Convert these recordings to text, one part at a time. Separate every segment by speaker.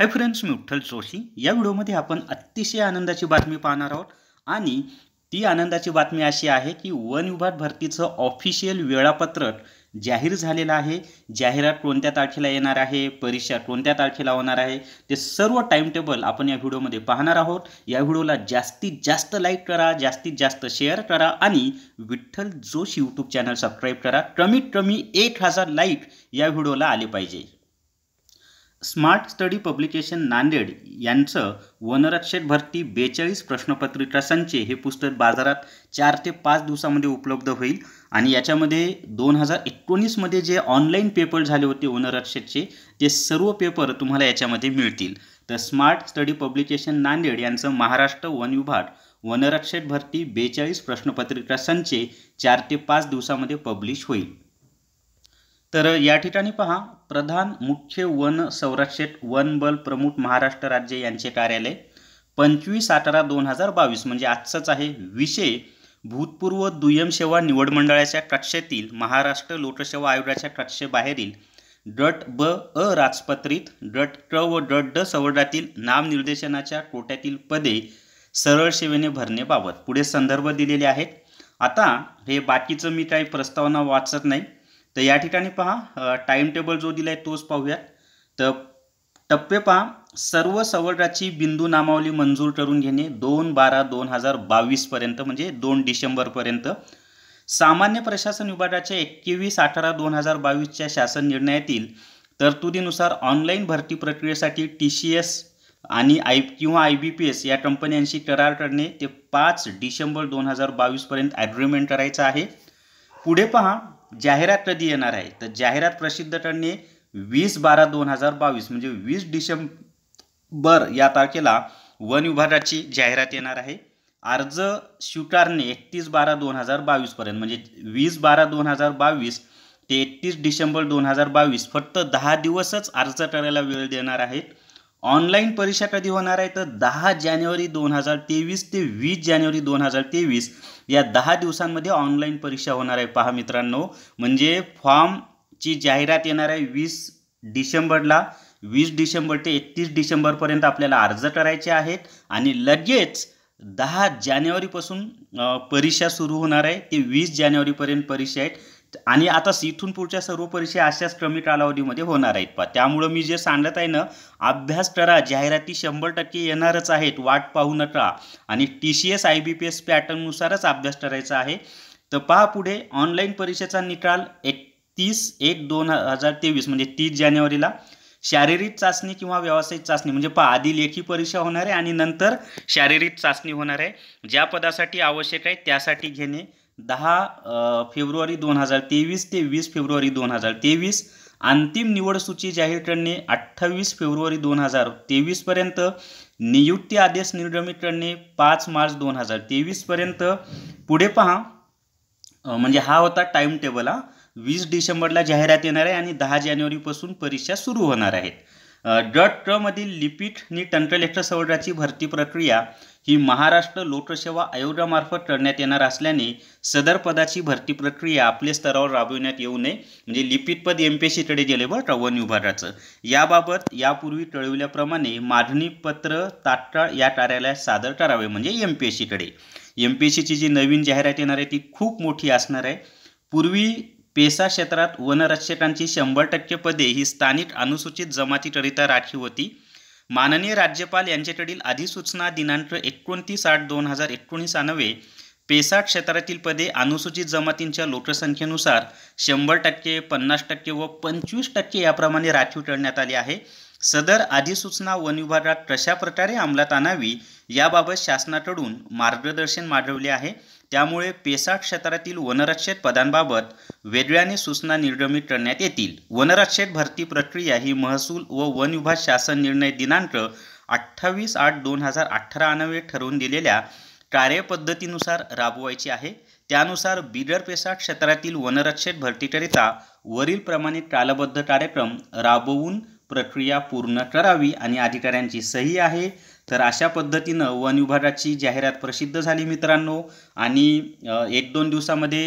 Speaker 1: हाय friends मी विठ्ठल जोशी या व्हिडिओमध्ये आपण अतिशय आनंदाची बातमी पाहणार आहोत आणि ती आनंदाची बातमी अशी आहे की वन विभाग भरतीचं ऑफिशियल वेळापत्रक जाहीर झालेलं आहे जाहिरात कोणत्या तारखेला येणार आहे परीक्षा कोणत्या तारखेला होणार आहे ते सर्व टाईम टेबल आपण या व्हिडिओमध्ये पाहणार आहोत या व्हिडिओला जास्तीत जास्त लाईक करा जास्तीत जास्त शेअर करा आणि विठ्ठल जोश यूट्यूब चॅनल सबस्क्राईब करा कमीत कमी एक हजार लाईक या व्हिडिओला आले पाहिजे स्मार्ट स्टडी पब्लिकेशन नांदेड यांचं वनरक्षक भरती बेचाळीस प्रश्नपत्रिका संचे हे पुस्तक बाजारात चार ते पाच दिवसामध्ये उपलब्ध होईल आणि याच्यामध्ये दोन हजार एकोणीसमध्ये जे ऑनलाईन पेपर झाले होते वनरक्षकचे ते सर्व पेपर तुम्हाला याच्यामध्ये मिळतील तर स्मार्ट स्टडी पब्लिकेशन नांदेड यांचं महाराष्ट्र वन विभाग वनरक्षक भरती बेचाळीस प्रश्नपत्रिका संचे चार ते पाच दिवसामध्ये पब्लिश होईल तर या ठिकाणी पहा प्रधान मुख्य वन संरक्षक वन बल प्रमुख महाराष्ट्र राज्य यांचे कार्यालय पंचवीस अठरा दोन हजार बावीस म्हणजे आजचाच आहे विषय भूतपूर्व दुय्यम सेवा निवड मंडळाच्या कक्षेतील महाराष्ट्र लोकसेवा आयोगाच्या कक्षेबाहेरील डट ब अ राजपत्रित डट क व डट ड सवर्गातील नामनिर्देशनाच्या कोट्यातील पदे सरळ सेवेने भरणेबाबत पुढे संदर्भ दिलेले आहेत आता हे बाकीचं मी काही प्रस्तावना वाचत नाही तर या ठिकाणी पहा टाईम टेबल जो दिला आहे तोच पाहूयात तर टप्पे पहा सर्व सवर्गाची बिंदू नामावली मंजूर करून घेणे दोन बारा दोन हजार बावीसपर्यंत म्हणजे दोन डिसेंबरपर्यंत सामान्य प्रशासन विभागाच्या एकवीस अठरा दोन हजार बावीसच्या शासन निर्णयातील तरतुदीनुसार ऑनलाईन भरती प्रक्रियेसाठी टी सी एस आणि आय किंवा आय बी पी एस या कंपन्यांशी करार करणे ते पाच डिसेंबर दोन हजार बावीसपर्यंत ॲग्रीमेंट करायचं आहे पुढे पहा जाहिरात कधी येणार आहे तर जाहिरात प्रसिद्ध करणे वीस बारा दोन हजार बावीस म्हणजे वीस डिसेंबर या तारखेला वन विभागाची जाहिरात येणार आहे अर्ज स्वीकारणे एकतीस बारा दोन हजार बावीसपर्यंत म्हणजे वीस बारा दोन हजार बावीस ते एकतीस डिसेंबर दोन हजार बावीस फक्त दहा दिवसच अर्ज करायला वेळ देणार आहेत ऑनलाईन परीक्षा कधी होणार आहे तर दहा जानेवारी दोन हजार तेवीस ते वीस जानेवारी दोन हजार तेवीस या दहा दिवसांमध्ये ऑनलाईन परीक्षा होणार आहे पहा मित्रांनो म्हणजे फॉर्मची जाहिरात येणार आहे वीस डिसेंबरला वीस डिसेंबर ते एकतीस डिसेंबरपर्यंत आपल्याला अर्ज करायचे आहेत आणि लगेच दहा जानेवारीपासून परीक्षा सुरू होणार आहे ते वीस जानेवारीपर्यंत परीक्षा आहेत आणि आता इथून पुढच्या सर्व परीक्षा अशाच कमी कालावधीमध्ये होणार आहेत पा त्यामुळं मी जे सांगत आहे ना अभ्यास करा जाहिराती शंभर टक्के येणारच आहेत वाट पाहू नका आणि T C S I B P S पॅटर्ननुसारच अभ्यास करायचा आहे तर पहा पुढे ऑनलाईन परीक्षेचा निकाल एकतीस एक दोन हजार तेवीस म्हणजे तीस जानेवारीला शारीरिक चाचणी किंवा व्यावसायिक चाचणी म्हणजे पहा आधी लेखी परीक्षा होणार आहे आणि नंतर शारीरिक चाचणी होणार आहे ज्या पदासाठी आवश्यक आहे त्यासाठी घेणे दहा फेब्रुवारी दोन हजार तेवीस ते वीस फेब्रुवारी दोन हजार तेवीस अंतिम निवड सूची जाहीर करणे अठ्ठावीस फेब्रुवारी दोन हजार तेवीसपर्यंत नियुक्ती आदेश निर्गमित करणे पाच मार्च दोन हजार तेवीसपर्यंत पुढे पहा म्हणजे हा होता टाईम टेबल हा वीस डिसेंबरला जाहिरात येणार आहे आणि दहा जानेवारीपासून परीक्षा सुरू होणार आहेत डॉट ट मधील लिपीट आणि तंत्रलेखा सवर्गाची भरती प्रक्रिया ही महाराष्ट्र लोकसेवा आयोगामार्फत करण्यात येणार असल्याने सदर पदाची भरती प्रक्रिया आपल्या स्तरावर राबविण्यात येऊ नये म्हणजे पद एम पी एस सीकडे गेले व रवन विभागाचं याबाबत यापूर्वी कळविल्याप्रमाणे पत्र तात्काळ या कार्यालयात सादर करावे म्हणजे एम पी एस सीकडे एम पी एस सीची जी नवीन जाहिरात येणार आहे ती खूप मोठी असणार आहे पूर्वी पेसा क्षेत्रात वनरक्षकांची शंभर टक्के पदे ही स्थानिक अनुसूचित जमातीकरिता राखीव होती माननीय राज्यपाल यांच्याकडील अधिसूचना दिनांक एकोणतीस आठ दोन हजार अनवे पेसा क्षेत्रातील पदे अनुसूचित जमातींच्या लोकसंख्येनुसार शंभर टक्के पन्नास टक्के व पंचवीस टक्के याप्रमाणे राखीव करण्यात आली आहे सदर अधिसूचना वन विभागात कशा प्रकारे अंमलात आणावी याबाबत शासनाकडून मार्गदर्शन मागवले आहे त्यामुळे पेसाट क्षेत्रातील वनरक्षेत पदांबाबत वेगळ्याने सूचना निर्गमित करण्यात येतील वनरक्षेत भरती प्रक्रिया ही महसूल व वन विभाग शासन निर्णय दिनांक अठ्ठावीस आठ दोन हजार अठरा अनवे ठरवून दिलेल्या कार्यपद्धतीनुसार राबवायची आहे त्यानुसार बिगर पेसाट क्षेत्रातील वनरक्षेत भरतीकरिता वरीलप्रमाणे कालबद्ध कार्यक्रम राबवून प्रक्रिया पूर्ण करावी आणि अधिकाऱ्यांची सही आहे तर अशा पद्धतीनं वन विभागाची जाहिरात प्रसिद्ध झाली मित्रांनो आणि एक दोन दिवसामध्ये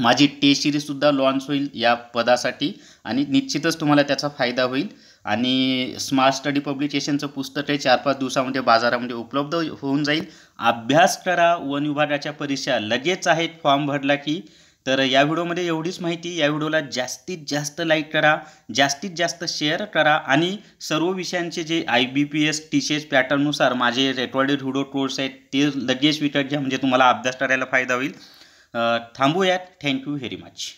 Speaker 1: माझी टे सिरीजसुद्धा लॉन्च होईल या पदासाठी आणि निश्चितच तुम्हाला त्याचा फायदा होईल आणि स्मार्ट स्टडी पब्लिकेशनचं पुस्तक हे चार पाच दिवसामध्ये बाजारामध्ये उपलब्ध होऊन जाईल अभ्यास करा वन विभागाच्या परीक्षा लगेच आहेत फॉर्म भरला की तर या व्हिडिओमध्ये एवढीच माहिती या व्हिडिओला जास्तीत जास्त लाईक करा जास्तीत जास्त शेअर करा आणि सर्व विषयांचे जे I B P S T C S पॅटर्ननुसार माझे रेकॉर्डेड व्हिडिओ कोर्स आहेत ते लगेच विकत घ्या म्हणजे तुम्हाला अभ्यास करायला फायदा होईल थांबूयात थँक्यू व्हेरी मच